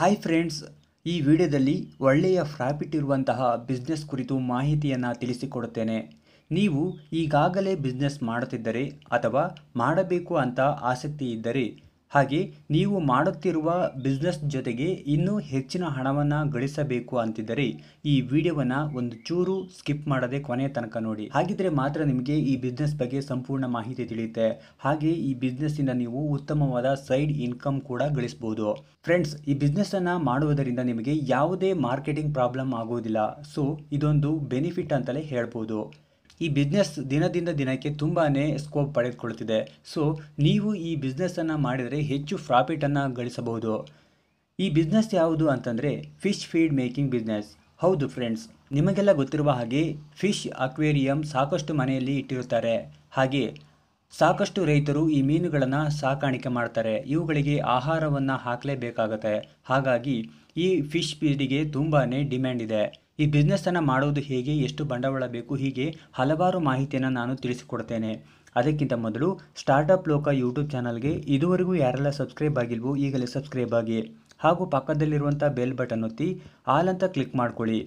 hi friends ಈ ವಿಡಿಯೋದಲ್ಲಿ ಒಳ್ಳೆಯ ಪ್ರಾಫಿಟ್ ಇರುವಂತಹ ಬಿಸ್ನೆಸ್ ಕುರಿತು ಮಾಹಿತಿಯನ್ನು ತಿಳಿಸಿಕೊಡುತ್ತೇನೆ ನೀವು ಈಗಾಗಲೇ ಬಿಸ್ನೆಸ್ ಮಾಡುತ್ತಿದ್ದರೆ ಅಥವಾ ಮಾಡಬೇಕು ಅಂತ ಆಸಕ್ತಿ ಇದ್ದರೆ ಹಾಗೆ ನೀವು ಮಾಡುತ್ತಿರುವ ಬಿಸ್ನೆಸ್ ಜೊತೆಗೆ ಇನ್ನೂ ಹೆಚ್ಚಿನ ಹಣವನ್ನು ಗಳಿಸಬೇಕು ಅಂತಿದ್ದರೆ ಈ ವಿಡಿಯೋವನ್ನು ಒಂದು ಚೂರು ಸ್ಕಿಪ್ ಮಾಡದೆ ಕೊನೆಯ ತನಕ ನೋಡಿ ಹಾಗಿದ್ರೆ ಮಾತ್ರ ನಿಮಗೆ ಈ ಬಿಸ್ನೆಸ್ ಬಗ್ಗೆ ಸಂಪೂರ್ಣ ಮಾಹಿತಿ ತಿಳಿಯುತ್ತೆ ಹಾಗೆ ಈ ಬಿಸ್ನೆಸ್ಸಿಂದ ನೀವು ಉತ್ತಮವಾದ ಸೈಡ್ ಇನ್ಕಮ್ ಕೂಡ ಗಳಿಸಬಹುದು ಫ್ರೆಂಡ್ಸ್ ಈ ಬಿಸ್ನೆಸ್ಸನ್ನು ಮಾಡುವುದರಿಂದ ನಿಮಗೆ ಯಾವುದೇ ಮಾರ್ಕೆಟಿಂಗ್ ಪ್ರಾಬ್ಲಮ್ ಆಗೋದಿಲ್ಲ ಸೊ ಇದೊಂದು ಬೆನಿಫಿಟ್ ಅಂತಲೇ ಹೇಳ್ಬೋದು ಈ ಬಿಸ್ನೆಸ್ ದಿನದಿಂದ ದಿನಕ್ಕೆ ತುಂಬಾ ಸ್ಕೋಪ್ ಪಡೆದುಕೊಳ್ತಿದೆ ಸೊ ನೀವು ಈ ಬಿಸ್ನೆಸ್ಸನ್ನು ಮಾಡಿದರೆ ಹೆಚ್ಚು ಪ್ರಾಫಿಟನ್ನು ಗಳಿಸಬಹುದು ಈ ಬಿಸ್ನೆಸ್ ಯಾವುದು ಅಂತಂದರೆ ಫಿಶ್ ಫೀಡ್ ಮೇಕಿಂಗ್ ಬಿಸ್ನೆಸ್ ಹೌದು ಫ್ರೆಂಡ್ಸ್ ನಿಮಗೆಲ್ಲ ಗೊತ್ತಿರುವ ಹಾಗೆ ಫಿಶ್ ಅಕ್ವೇರಿಯಂ ಸಾಕಷ್ಟು ಮನೆಯಲ್ಲಿ ಇಟ್ಟಿರುತ್ತಾರೆ ಹಾಗೆ ಸಾಕಷ್ಟು ರೈತರು ಈ ಮೀನುಗಳನ್ನು ಸಾಕಾಣಿಕೆ ಮಾಡ್ತಾರೆ ಇವುಗಳಿಗೆ ಆಹಾರವನ್ನು ಹಾಕಲೇಬೇಕಾಗತ್ತೆ ಹಾಗಾಗಿ ಈ ಫಿಶ್ ಪೀಡಿಗೆ ತುಂಬಾ ಡಿಮ್ಯಾಂಡ್ ಇದೆ ಈ ಬಿಸ್ನೆಸ್ಸನ್ನು ಮಾಡೋದು ಹೇಗೆ ಎಷ್ಟು ಬಂಡವಾಳ ಬೇಕು ಹೀಗೆ ಹಲವಾರು ಮಾಹಿತಿಯನ್ನು ನಾನು ತಿಳಿಸಿಕೊಡ್ತೇನೆ ಅದಕ್ಕಿಂತ ಮೊದಲು ಸ್ಟಾರ್ಟಪ್ ಲೋಕ ಯೂಟ್ಯೂಬ್ ಚಾನಲ್ಗೆ ಇದುವರೆಗೂ ಯಾರೆಲ್ಲ ಸಬ್ಸ್ಕ್ರೈಬ್ ಆಗಿಲ್ವೋ ಈಗಲೇ ಸಬ್ಸ್ಕ್ರೈಬ್ ಆಗಿ ಹಾಗೂ ಪಕ್ಕದಲ್ಲಿರುವಂಥ ಬೆಲ್ ಬಟನ್ ಒತ್ತಿ ಆಲ್ ಅಂತ ಕ್ಲಿಕ್ ಮಾಡ್ಕೊಳ್ಳಿ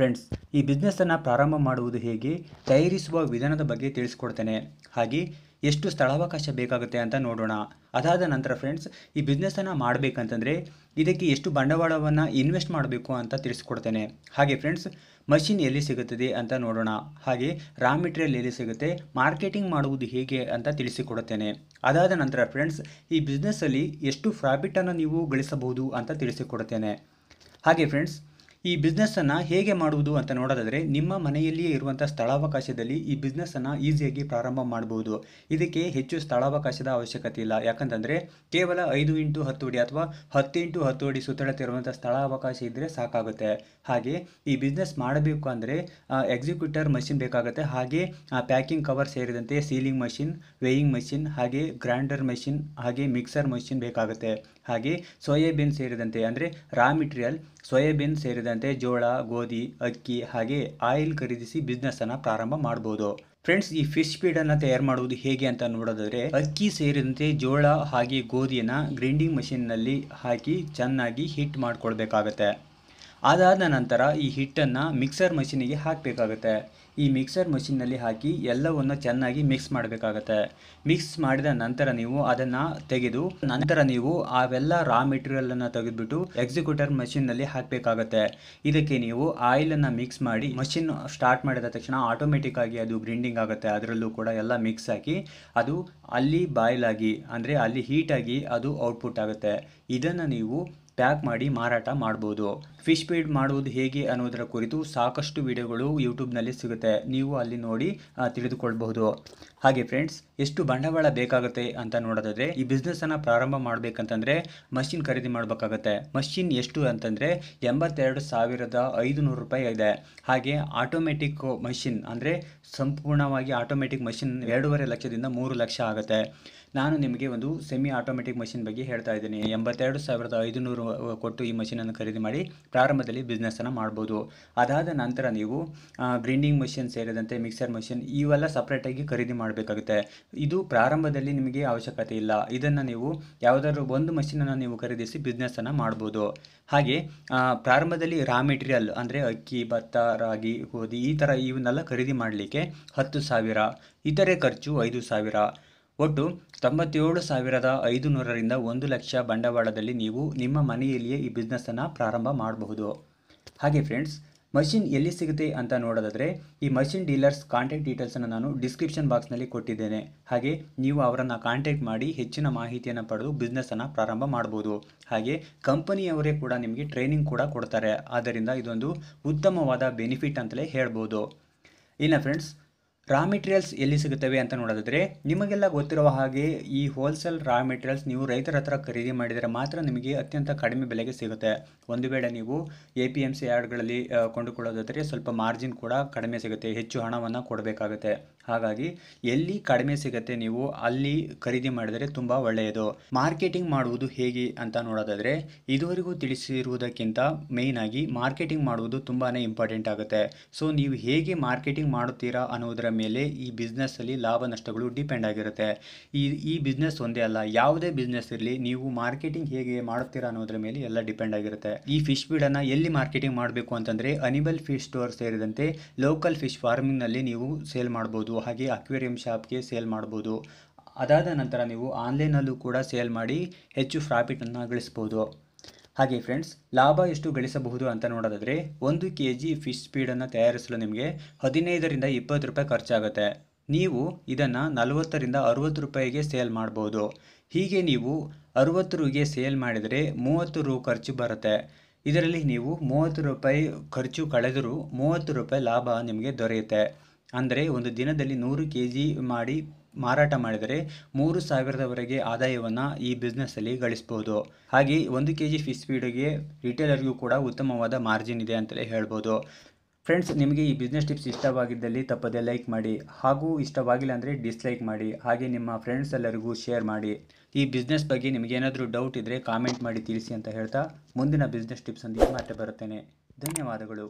ಫ್ರೆಂಡ್ಸ್ ಈ ಬಿಸ್ನೆಸ್ಸನ್ನು ಪ್ರಾರಂಭ ಮಾಡುವುದು ಹೇಗೆ ತಯಾರಿಸುವ ವಿಧಾನದ ಬಗ್ಗೆ ತಿಳಿಸ್ಕೊಡ್ತೇನೆ ಹಾಗೆ ಎಷ್ಟು ಸ್ಥಳಾವಕಾಶ ಬೇಕಾಗುತ್ತೆ ಅಂತ ನೋಡೋಣ ಅದಾದ ನಂತರ ಫ್ರೆಂಡ್ಸ್ ಈ ಬಿಸ್ನೆಸ್ಸನ್ನು ಮಾಡಬೇಕಂತಂದರೆ ಇದಕ್ಕೆ ಎಷ್ಟು ಬಂಡವಾಳವನ್ನು ಇನ್ವೆಸ್ಟ್ ಮಾಡಬೇಕು ಅಂತ ತಿಳಿಸ್ಕೊಡ್ತೇನೆ ಹಾಗೆ ಫ್ರೆಂಡ್ಸ್ ಮಷಿನ್ ಎಲ್ಲಿ ಸಿಗುತ್ತದೆ ಅಂತ ನೋಡೋಣ ಹಾಗೆ ರಾ ಮೆಟೀರಿಯಲ್ ಎಲ್ಲಿ ಸಿಗುತ್ತೆ ಮಾರ್ಕೆಟಿಂಗ್ ಮಾಡುವುದು ಹೇಗೆ ಅಂತ ತಿಳಿಸಿಕೊಡುತ್ತೇನೆ ಅದಾದ ನಂತರ ಫ್ರೆಂಡ್ಸ್ ಈ ಬಿಸ್ನೆಸ್ಸಲ್ಲಿ ಎಷ್ಟು ಪ್ರಾಫಿಟನ್ನು ನೀವು ಗಳಿಸಬಹುದು ಅಂತ ತಿಳಿಸಿಕೊಡ್ತೇನೆ ಹಾಗೆ ಫ್ರೆಂಡ್ಸ್ ಈ ಬಿಸ್ನೆಸ್ಸನ್ನು ಹೇಗೆ ಮಾಡುವುದು ಅಂತ ನೋಡೋದಾದರೆ ನಿಮ್ಮ ಮನೆಯಲ್ಲಿಯೇ ಇರುವಂಥ ಸ್ಥಳಾವಕಾಶದಲ್ಲಿ ಈ ಬಿಸ್ನೆಸ್ಸನ್ನು ಈಸಿಯಾಗಿ ಪ್ರಾರಂಭ ಮಾಡಬಹುದು ಇದಕ್ಕೆ ಹೆಚ್ಚು ಸ್ಥಳಾವಕಾಶದ ಅವಶ್ಯಕತೆ ಇಲ್ಲ ಯಾಕಂತಂದರೆ ಕೇವಲ ಐದು ಇಂಟು ಹತ್ತು ಅಡಿ ಅಥವಾ ಹತ್ತು ಇಂಟು ಹತ್ತು ಅಡಿ ಸುತ್ತಳತೆ ಸ್ಥಳಾವಕಾಶ ಇದ್ದರೆ ಸಾಕಾಗುತ್ತೆ ಹಾಗೆ ಈ ಬಿಸ್ನೆಸ್ ಮಾಡಬೇಕು ಅಂದರೆ ಎಕ್ಸಿಕ್ಯೂಟರ್ ಮಷಿನ್ ಬೇಕಾಗುತ್ತೆ ಹಾಗೆ ಪ್ಯಾಕಿಂಗ್ ಕವರ್ ಸೇರಿದಂತೆ ಸೀಲಿಂಗ್ ಮಷಿನ್ ವೇಯಿಂಗ್ ಮಷಿನ್ ಹಾಗೆ ಗ್ರೈಂಡರ್ ಮಷಿನ್ ಹಾಗೆ ಮಿಕ್ಸರ್ ಮಷಿನ್ ಬೇಕಾಗುತ್ತೆ ಹಾಗೆ ಸೋಯಾಬೀನ್ ಸೇರಿದಂತೆ ಅಂದರೆ ರಾ ಮೆಟೀರಿಯಲ್ ಸೋಯಾಬೀನ್ ಸೇರಿದಂತೆ ಸೇರಿದಂತೆ ಜೋಳ ಗೋಧಿ ಅಕ್ಕಿ ಹಾಗೆ ಆಯಿಲ್ ಖರೀದಿಸಿ ಬಿಸ್ನೆಸ್ ಅನ್ನ ಪ್ರಾರಂಭ ಮಾಡಬಹುದು ಫ್ರೆಂಡ್ಸ್ ಈ ಫಿಶ್ ಫೀಡ್ ಅನ್ನ ತಯಾರು ಮಾಡುವುದು ಹೇಗೆ ಅಂತ ನೋಡೋದಾದ್ರೆ ಅಕ್ಕಿ ಸೇರಿದಂತೆ ಜೋಳ ಹಾಗೆ ಗೋಧಿಯನ್ನ ಗ್ರೈಂಡಿಂಗ್ ಮಷಿನ್ ನಲ್ಲಿ ಹಾಕಿ ಚೆನ್ನಾಗಿ ಹಿಟ್ ಮಾಡ್ಕೊಳ್ಬೇಕಾಗತ್ತೆ ಅದಾದ ನಂತರ ಈ ಹಿಟ್ಟನ್ನು ಮಿಕ್ಸರ್ ಗೆ ಹಾಕಬೇಕಾಗತ್ತೆ ಈ ಮಿಕ್ಸರ್ ಮಷಿನ್ನಲ್ಲಿ ಹಾಕಿ ಎಲ್ಲವನ್ನು ಚೆನ್ನಾಗಿ ಮಿಕ್ಸ್ ಮಾಡಬೇಕಾಗತ್ತೆ ಮಿಕ್ಸ್ ಮಾಡಿದ ನಂತರ ನೀವು ಅದನ್ನು ತೆಗೆದು ನಂತರ ನೀವು ಅವೆಲ್ಲ ರಾ ಮೆಟೀರಿಯಲನ್ನು ತೆಗೆದುಬಿಟ್ಟು ಎಕ್ಸಿಕ್ಯೂಟರ್ ಮಷಿನ್ನಲ್ಲಿ ಹಾಕಬೇಕಾಗತ್ತೆ ಇದಕ್ಕೆ ನೀವು ಆಯಿಲನ್ನು ಮಿಕ್ಸ್ ಮಾಡಿ ಮಷಿನ್ ಸ್ಟಾರ್ಟ್ ಮಾಡಿದ ತಕ್ಷಣ ಆಟೋಮೆಟಿಕ್ ಆಗಿ ಅದು ಗ್ರೈಂಡಿಂಗ್ ಆಗುತ್ತೆ ಅದರಲ್ಲೂ ಕೂಡ ಎಲ್ಲ ಮಿಕ್ಸ್ ಹಾಕಿ ಅದು ಅಲ್ಲಿ ಬಾಯ್ಲಾಗಿ ಅಂದರೆ ಅಲ್ಲಿ ಹೀಟಾಗಿ ಅದು ಔಟ್ಪುಟ್ ಆಗುತ್ತೆ ಇದನ್ನು ನೀವು ಪ್ಯಾಕ್ ಮಾಡಿ ಮಾರಾಟ ಮಾಡ್ಬೋದು ಫಿಶ್ ಫೀಡ್ ಮಾಡುವುದು ಹೇಗೆ ಅನ್ನೋದರ ಕುರಿತು ಸಾಕಷ್ಟು ವಿಡಿಯೋಗಳು ಯೂಟ್ಯೂಬ್ನಲ್ಲಿ ಸಿಗುತ್ತೆ ನೀವು ಅಲ್ಲಿ ನೋಡಿ ತಿಳಿದುಕೊಳ್ಬಹುದು ಹಾಗೆ ಫ್ರೆಂಡ್ಸ್ ಎಷ್ಟು ಬಂಡವಾಳ ಬೇಕಾಗುತ್ತೆ ಅಂತ ನೋಡೋದಾದರೆ ಈ ಬಿಸ್ನೆಸ್ಸನ್ನು ಪ್ರಾರಂಭ ಮಾಡಬೇಕಂತಂದರೆ ಮಷಿನ್ ಖರೀದಿ ಮಾಡಬೇಕಾಗತ್ತೆ ಮಷಿನ್ ಎಷ್ಟು ಅಂತಂದರೆ ಎಂಬತ್ತೆರಡು ಸಾವಿರದ ಐದು ನೂರು ರೂಪಾಯಿ ಇದೆ ಹಾಗೆ ಆಟೋಮೆಟಿಕ್ ಮಷಿನ್ ಅಂದರೆ ಸಂಪೂರ್ಣವಾಗಿ ಆಟೋಮೆಟಿಕ್ ಮಷಿನ್ ಎರಡೂವರೆ ಲಕ್ಷದಿಂದ ಮೂರು ಲಕ್ಷ ಆಗುತ್ತೆ ನಾನು ನಿಮಗೆ ಒಂದು ಸೆಮಿ ಆಟೋಮೆಟಿಕ್ ಮಷಿನ್ ಬಗ್ಗೆ ಹೇಳ್ತಾ ಇದ್ದೀನಿ ಎಂಬತ್ತೆರಡು ಸಾವಿರದ ಐದುನೂರು ಕೊಟ್ಟು ಈ ಮಷೀನನ್ನು ಖರೀದಿ ಮಾಡಿ ಪ್ರಾರಂಭದಲ್ಲಿ ಬಿಸ್ನೆಸ್ಸನ್ನು ಮಾಡ್ಬೋದು ಅದಾದ ನಂತರ ನೀವು ಗ್ರೈಂಡಿಂಗ್ ಮಷಿನ್ ಸೇರಿದಂತೆ ಮಿಕ್ಸರ್ ಮಷಿನ್ ಇವೆಲ್ಲ ಸಪ್ರೇಟಾಗಿ ಖರೀದಿ ಮಾಡಬೇಕಾಗುತ್ತೆ ಇದು ಪ್ರಾರಂಭದಲ್ಲಿ ನಿಮಗೆ ಅವಶ್ಯಕತೆ ಇಲ್ಲ ಇದನ್ನು ನೀವು ಯಾವುದಾದ್ರೂ ಒಂದು ಮಷೀನನ್ನು ನೀವು ಖರೀದಿಸಿ ಬಿಸ್ನೆಸ್ಸನ್ನು ಮಾಡ್ಬೋದು ಹಾಗೆ ಪ್ರಾರಂಭದಲ್ಲಿ ರಾ ಮೆಟೀರಿಯಲ್ ಅಂದರೆ ಅಕ್ಕಿ ಭತ್ತ ರಾಗಿ ಗೋಧಿ ಈ ಥರ ಇವನ್ನೆಲ್ಲ ಖರೀದಿ ಮಾಡಲಿಕ್ಕೆ ಹತ್ತು ಸಾವಿರ ಇತರೆ ಖರ್ಚು ಐದು ಸಾವಿರ ಒಟ್ಟು ತೊಂಬತ್ತೇಳು ಸಾವಿರದ ಐದು ನೂರರಿಂದ ಒಂದು ಲಕ್ಷ ಬಂಡವಾಳದಲ್ಲಿ ನೀವು ನಿಮ್ಮ ಮನೆಯಲ್ಲಿಯೇ ಈ ಬಿಸ್ನೆಸ್ಸನ್ನು ಪ್ರಾರಂಭ ಮಾಡಬಹುದು ಹಾಗೆ ಫ್ರೆಂಡ್ಸ್ ಮಷಿನ್ ಎಲ್ಲಿ ಸಿಗುತ್ತೆ ಅಂತ ನೋಡೋದಾದರೆ ಈ ಮಷಿನ್ ಡೀಲರ್ಸ್ ಕಾಂಟ್ಯಾಕ್ಟ್ ಡೀಟೇಲ್ಸನ್ನು ನಾನು ಡಿಸ್ಕ್ರಿಪ್ಷನ್ ಬಾಕ್ಸ್ನಲ್ಲಿ ಕೊಟ್ಟಿದ್ದೇನೆ ಹಾಗೆ ನೀವು ಅವರನ್ನು ಕಾಂಟ್ಯಾಕ್ಟ್ ಮಾಡಿ ಹೆಚ್ಚಿನ ಮಾಹಿತಿಯನ್ನು ಪಡೆದು ಬಿಸ್ನೆಸ್ಸನ್ನು ಪ್ರಾರಂಭ ಮಾಡ್ಬೋದು ಹಾಗೆ ಕಂಪನಿಯವರೇ ಕೂಡ ನಿಮಗೆ ಟ್ರೈನಿಂಗ್ ಕೂಡ ಕೊಡ್ತಾರೆ ಆದ್ದರಿಂದ ಇದೊಂದು ಉತ್ತಮವಾದ ಬೆನಿಫಿಟ್ ಅಂತಲೇ ಹೇಳ್ಬೋದು ಇನ್ನು ಫ್ರೆಂಡ್ಸ್ ರಾ ಮೆಟೀರಿಯಲ್ಸ್ ಎಲ್ಲಿ ಸಿಗುತ್ತವೆ ಅಂತ ನೋಡೋದಾದರೆ ನಿಮಗೆಲ್ಲ ಗೊತ್ತಿರುವ ಹಾಗೆ ಈ ಹೋಲ್ಸೇಲ್ ರಾ ಮೆಟೀರಿಯಲ್ಸ್ ನೀವು ರೈತರ ಹತ್ರ ಖರೀದಿ ಮಾಡಿದರೆ ಮಾತ್ರ ನಿಮಗೆ ಅತ್ಯಂತ ಕಡಿಮೆ ಬೆಲೆಗೆ ಸಿಗುತ್ತೆ ಒಂದು ವೇಳೆ ನೀವು ಎ ಪಿ ಎಮ್ ಸಿ ಯಾರ್ಡ್ಗಳಲ್ಲಿ ಕೊಂಡುಕೊಳ್ಳೋದಾದರೆ ಸ್ವಲ್ಪ ಮಾರ್ಜಿನ್ ಕೂಡ ಕಡಿಮೆ ಸಿಗುತ್ತೆ ಹೆಚ್ಚು ಹಣವನ್ನು ಕೊಡಬೇಕಾಗುತ್ತೆ ಹಾಗಾಗಿ ಎಲ್ಲಿ ಕಡಿಮೆ ಸಿಗುತ್ತೆ ನೀವು ಅಲ್ಲಿ ಖರೀದಿ ಮಾಡಿದರೆ ತುಂಬ ಒಳ್ಳೆಯದು ಮಾರ್ಕೆಟಿಂಗ್ ಮಾಡುವುದು ಹೇಗೆ ಅಂತ ನೋಡೋದಾದರೆ ಇದುವರೆಗೂ ತಿಳಿಸಿರುವುದಕ್ಕಿಂತ ಮೇಯ್ನ್ ಆಗಿ ಮಾರ್ಕೆಟಿಂಗ್ ಮಾಡುವುದು ತುಂಬಾ ಇಂಪಾರ್ಟೆಂಟ್ ಆಗುತ್ತೆ ಸೊ ನೀವು ಹೇಗೆ ಮಾರ್ಕೆಟಿಂಗ್ ಮಾಡುತ್ತೀರಾ ಅನ್ನೋದರ ಮೇಲೆ ಈ ಬಿಸ್ನೆಸ್ಸಲ್ಲಿ ಲಾಭ ನಷ್ಟಗಳು ಡಿಪೆಂಡ್ ಆಗಿರುತ್ತೆ ಈ ಈ ಬಿಸ್ನೆಸ್ ಒಂದೇ ಅಲ್ಲ ಯಾವುದೇ ಬಿಸ್ನೆಸ್ ಇರಲಿ ನೀವು ಮಾರ್ಕೆಟಿಂಗ್ ಹೇಗೆ ಮಾಡ್ತೀರಾ ಅನ್ನೋದ್ರ ಮೇಲೆ ಎಲ್ಲ ಡಿಪೆಂಡ್ ಆಗಿರುತ್ತೆ ಈ ಫಿಶ್ ಫೀಡನ್ನು ಎಲ್ಲಿ ಮಾರ್ಕೆಟಿಂಗ್ ಮಾಡಬೇಕು ಅಂತಂದರೆ ಅನಿಮಲ್ ಫಿಶ್ ಸ್ಟೋರ್ ಸೇರಿದಂತೆ ಲೋಕಲ್ ಫಿಶ್ ಫಾರ್ಮಿಂಗ್ನಲ್ಲಿ ನೀವು ಸೇಲ್ ಮಾಡ್ಬೋದು ಹಾಗೆ ಅಕ್ವೇರಿಯಂ ಶಾಪ್ಗೆ ಸೇಲ್ ಮಾಡ್ಬೋದು ಅದಾದ ನಂತರ ನೀವು ಆನ್ಲೈನಲ್ಲೂ ಕೂಡ ಸೇಲ್ ಮಾಡಿ ಹೆಚ್ಚು ಪ್ರಾಫಿಟನ್ನು ಗಳಿಸ್ಬೋದು ಹಾಗೆ ಫ್ರೆಂಡ್ಸ್ ಲಾಭ ಎಷ್ಟು ಗಳಿಸಬಹುದು ಅಂತ ನೋಡೋದಾದರೆ ಒಂದು ಕೆ ಜಿ ಫಿಶ್ ಸ್ಪೀಡನ್ನು ತಯಾರಿಸಲು ನಿಮಗೆ ಹದಿನೈದರಿಂದ ಇಪ್ಪತ್ತು ರೂಪಾಯಿ ಖರ್ಚಾಗುತ್ತೆ ನೀವು ಇದನ್ನು ನಲವತ್ತರಿಂದ ಅರುವತ್ತು ರೂಪಾಯಿಗೆ ಸೇಲ್ ಮಾಡ್ಬೋದು ಹೀಗೆ ನೀವು ಅರುವತ್ತು ರೂಗೆ ಸೇಲ್ ಮಾಡಿದರೆ ಮೂವತ್ತು ರೂ ಖರ್ಚು ಬರುತ್ತೆ ಇದರಲ್ಲಿ ನೀವು ಮೂವತ್ತು ರೂಪಾಯಿ ಖರ್ಚು ಕಳೆದರೂ ಮೂವತ್ತು ರೂಪಾಯಿ ಲಾಭ ನಿಮಗೆ ದೊರೆಯುತ್ತೆ ಅಂದರೆ ಒಂದು ದಿನದಲ್ಲಿ ನೂರು ಕೆ ಜಿ ಮಾಡಿ ಮಾರಾಟ ಮಾಡಿದರೆ ಮೂರು ಸಾವಿರದವರೆಗೆ ಆದಾಯವನ್ನು ಈ ಬಿಸ್ನೆಸ್ಸಲ್ಲಿ ಗಳಿಸ್ಬೋದು ಹಾಗೆ ಒಂದು ಕೆ ಜಿ ಫಿಶ್ ಫೀಡಿಗೆ ರಿಟೇಲರ್ಗೂ ಕೂಡ ಉತ್ತಮವಾದ ಮಾರ್ಜಿನ್ ಇದೆ ಅಂತಲೇ ಹೇಳ್ಬೋದು ಫ್ರೆಂಡ್ಸ್ ನಿಮಗೆ ಈ ಬಿಸ್ನೆಸ್ ಟಿಪ್ಸ್ ಇಷ್ಟವಾಗಿದ್ದಲ್ಲಿ ತಪ್ಪದೇ ಲೈಕ್ ಮಾಡಿ ಹಾಗೂ ಇಷ್ಟವಾಗಿಲ್ಲ ಅಂದರೆ ಡಿಸ್ಲೈಕ್ ಮಾಡಿ ಹಾಗೆ ನಿಮ್ಮ ಫ್ರೆಂಡ್ಸ್ ಎಲ್ಲರಿಗೂ ಶೇರ್ ಮಾಡಿ ಈ ಬಿಸ್ನೆಸ್ ಬಗ್ಗೆ ನಿಮಗೇನಾದರೂ ಡೌಟ್ ಇದ್ದರೆ ಕಾಮೆಂಟ್ ಮಾಡಿ ತಿಳಿಸಿ ಅಂತ ಹೇಳ್ತಾ ಮುಂದಿನ ಬಿಸ್ನೆಸ್ ಟಿಪ್ಸೊಂದಿಗೆ ಮತ್ತೆ ಬರುತ್ತೇನೆ ಧನ್ಯವಾದಗಳು